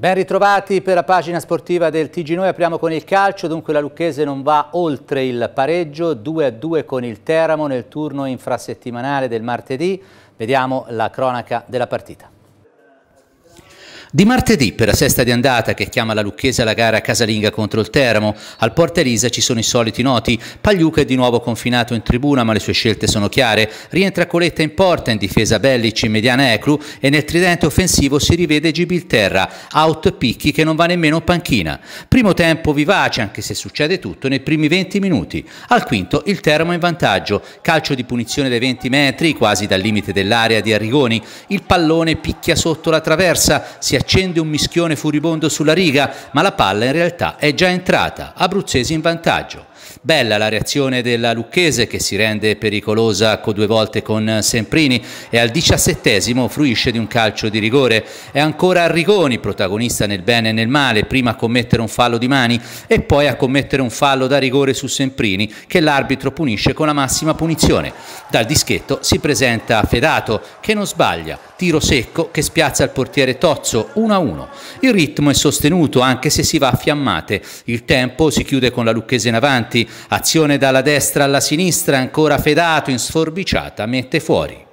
Ben ritrovati per la pagina sportiva del TG Noi, apriamo con il calcio, dunque la Lucchese non va oltre il pareggio, 2-2 con il Teramo nel turno infrasettimanale del martedì, vediamo la cronaca della partita. Di martedì, per la sesta di andata che chiama la Lucchese alla gara casalinga contro il Teramo, al Porta Elisa ci sono i soliti noti. Pagliuca è di nuovo confinato in tribuna, ma le sue scelte sono chiare. Rientra Coletta in porta, in difesa Bellici, in mediana Eclu e nel tridente offensivo si rivede Gibilterra, out Picchi che non va nemmeno panchina. Primo tempo vivace, anche se succede tutto nei primi 20 minuti. Al quinto il Teramo in vantaggio, calcio di punizione dai 20 metri, quasi dal limite dell'area di Arrigoni. Il pallone picchia sotto la traversa, si è accende un mischione furibondo sulla riga, ma la palla in realtà è già entrata, Abruzzesi in vantaggio. Bella la reazione della Lucchese che si rende pericolosa due volte con Semprini e al diciassettesimo fruisce di un calcio di rigore. È ancora Arrigoni protagonista nel bene e nel male, prima a commettere un fallo di mani e poi a commettere un fallo da rigore su Semprini che l'arbitro punisce con la massima punizione. Dal dischetto si presenta Fedato che non sbaglia, tiro secco che spiazza il portiere Tozzo 1-1. Il ritmo è sostenuto anche se si va a fiammate. Il tempo si chiude con la Lucchese in avanti, azione dalla destra alla sinistra, ancora fedato in sforbiciata, mette fuori.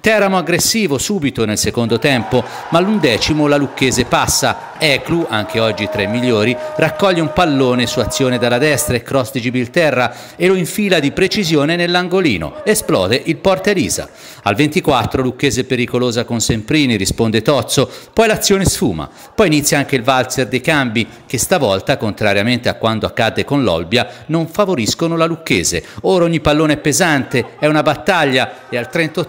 Teramo aggressivo subito nel secondo tempo, ma all'undecimo la Lucchese passa. Eclu, anche oggi tra i migliori, raccoglie un pallone su azione dalla destra e cross di Gibilterra e lo infila di precisione nell'angolino. Esplode il porterisa. Al 24 Lucchese pericolosa con Semprini, risponde Tozzo, poi l'azione sfuma. Poi inizia anche il valzer dei cambi, che stavolta, contrariamente a quando accade con l'Olbia, non favoriscono la Lucchese. Ora ogni pallone è pesante, è una battaglia e al 38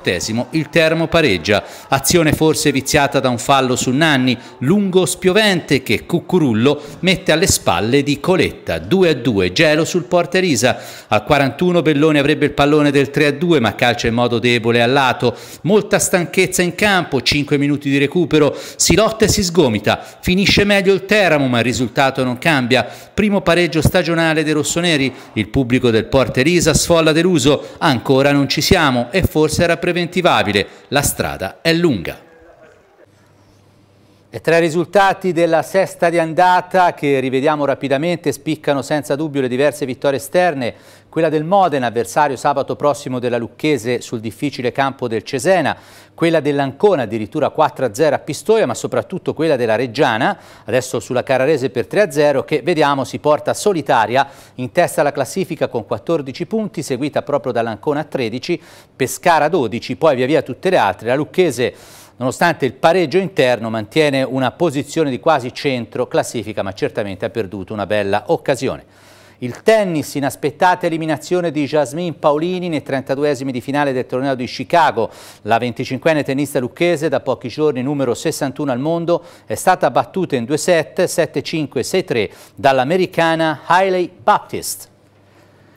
il Termo pareggia. Azione forse viziata da un fallo su Nanni, lungo spiovente che Cuccurullo mette alle spalle di Coletta. 2 a 2, gelo sul Porterisa. Al 41 Bellone avrebbe il pallone del 3 a 2, ma calcia in modo debole al lato. Molta stanchezza in campo, 5 minuti di recupero. Si lotta e si sgomita. Finisce meglio il Teramo, ma il risultato non cambia. Primo pareggio stagionale dei rossoneri. Il pubblico del Porterisa sfolla deluso. Ancora non ci siamo e forse era preventivo coltivabile, la strada è lunga. E tra i risultati della sesta di andata, che rivediamo rapidamente, spiccano senza dubbio le diverse vittorie esterne. Quella del Modena, avversario sabato prossimo della Lucchese sul difficile campo del Cesena. Quella dell'Ancona, addirittura 4-0 a Pistoia, ma soprattutto quella della Reggiana, adesso sulla Cararese per 3-0, che vediamo si porta solitaria in testa alla classifica con 14 punti, seguita proprio dall'Ancona a 13, Pescara 12, poi via via tutte le altre. La Lucchese Nonostante il pareggio interno mantiene una posizione di quasi centro classifica, ma certamente ha perduto una bella occasione. Il tennis, inaspettata eliminazione di Jasmine Paolini nei 32esimi di finale del torneo di Chicago. La 25enne tennista lucchese, da pochi giorni numero 61 al mondo, è stata battuta in due set 7-5-6-3 dall'americana Hailey Baptist.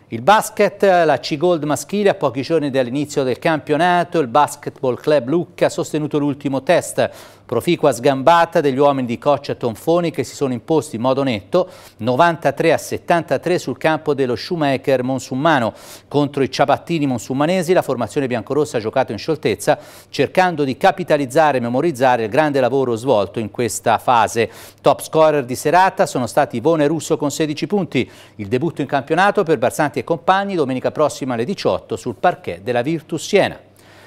Il basket, la C-Gold maschile a pochi giorni dall'inizio del campionato, il Basketball Club Lucca ha sostenuto l'ultimo test. Proficua sgambata degli uomini di Coccia Tonfoni che si sono imposti in modo netto 93 a 73 sul campo dello Schumacher Monsummano. Contro i ciabattini monsummanesi la formazione biancorossa ha giocato in scioltezza cercando di capitalizzare e memorizzare il grande lavoro svolto in questa fase. Top scorer di serata sono stati Ivone Russo con 16 punti. Il debutto in campionato per Barzanti Donati e compagni domenica prossima alle 18 sul parquet della Virtus Siena.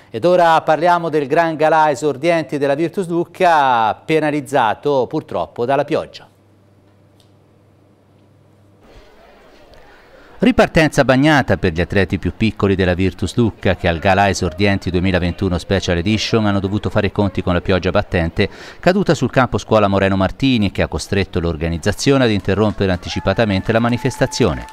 Ed ora parliamo del gran galà esordiente della Virtus Lucca penalizzato purtroppo dalla pioggia. Ripartenza bagnata per gli atleti più piccoli della Virtus Lucca che al Gala Esordienti 2021 Special Edition hanno dovuto fare i conti con la pioggia battente caduta sul campo scuola Moreno Martini che ha costretto l'organizzazione ad interrompere anticipatamente la manifestazione.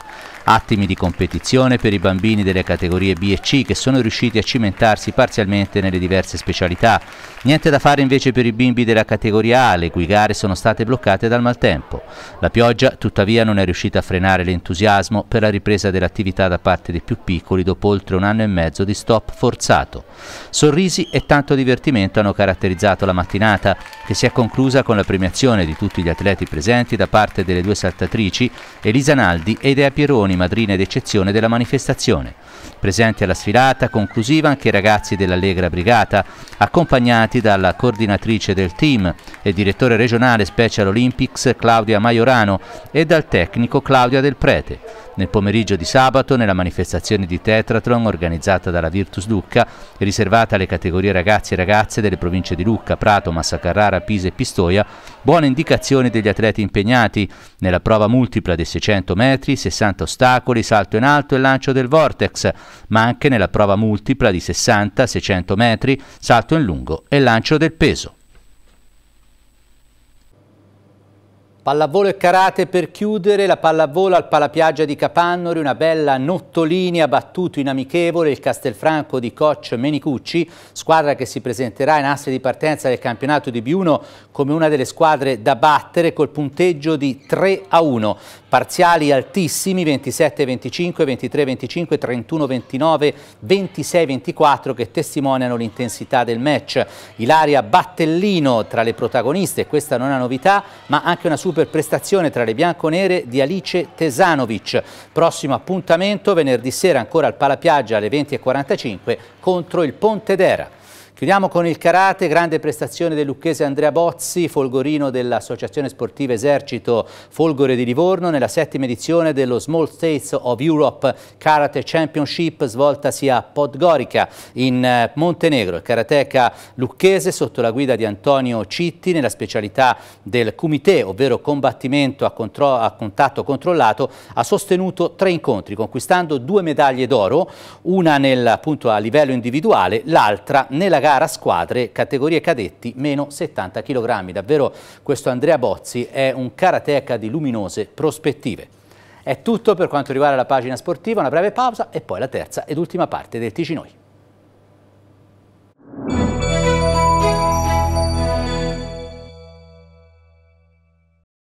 Attimi di competizione per i bambini delle categorie B e C che sono riusciti a cimentarsi parzialmente nelle diverse specialità. Niente da fare invece per i bimbi della categoria A, le cui gare sono state bloccate dal maltempo. La pioggia tuttavia non è riuscita a frenare l'entusiasmo per la ripresa dell'attività da parte dei più piccoli dopo oltre un anno e mezzo di stop forzato. Sorrisi e tanto divertimento hanno caratterizzato la mattinata, che si è conclusa con la premiazione di tutti gli atleti presenti da parte delle due saltatrici Elisa Naldi e Idea Piero Calderoni, madrina d'eccezione della manifestazione. Presenti alla sfilata conclusiva anche i ragazzi dell'Allegra Brigata, accompagnati dalla coordinatrice del team e direttore regionale Special Olympics Claudia Maiorano e dal tecnico Claudia Del Prete. Nel pomeriggio di sabato, nella manifestazione di Tetratron organizzata dalla Virtus Lucca e riservata alle categorie ragazzi e ragazze delle province di Lucca, Prato, Massacarrara, Pisa e Pistoia, buone indicazioni degli atleti impegnati nella prova multipla dei 600 metri, 60 60, ostacoli, salto in alto e lancio del vortex, ma anche nella prova multipla di 60-600 metri, salto in lungo e lancio del peso. Pallavolo e karate per chiudere, la pallavolo al palapiaggia di Capannori, una bella nottolini ha battuto in amichevole il Castelfranco di coach Menicucci, squadra che si presenterà in asse di partenza del campionato di B1 come una delle squadre da battere col punteggio di 3 a 1. Parziali altissimi 27, 25, 23, 25, 31, 29, 26, 24 che testimoniano l'intensità del match. Ilaria Battellino tra le protagoniste, questa non è una novità, ma anche una super prestazione tra le bianconere di Alice Tesanovic. Prossimo appuntamento venerdì sera ancora al Palapiaggia alle 20.45 contro il Pontedera. Chiudiamo con il karate, grande prestazione del lucchese Andrea Bozzi, folgorino dell'Associazione Sportiva Esercito Folgore di Livorno, nella settima edizione dello Small States of Europe Karate Championship, svoltasi a Podgorica, in eh, Montenegro. Il karateca lucchese, sotto la guida di Antonio Citti, nella specialità del kumite, ovvero combattimento a, contro a contatto controllato, ha sostenuto tre incontri, conquistando due medaglie d'oro, una nel, appunto, a livello individuale, l'altra nella gara a squadre, categorie cadetti, meno 70 kg. Davvero questo Andrea Bozzi è un karateca di luminose prospettive. È tutto per quanto riguarda la pagina sportiva, una breve pausa e poi la terza ed ultima parte del Ticinoi.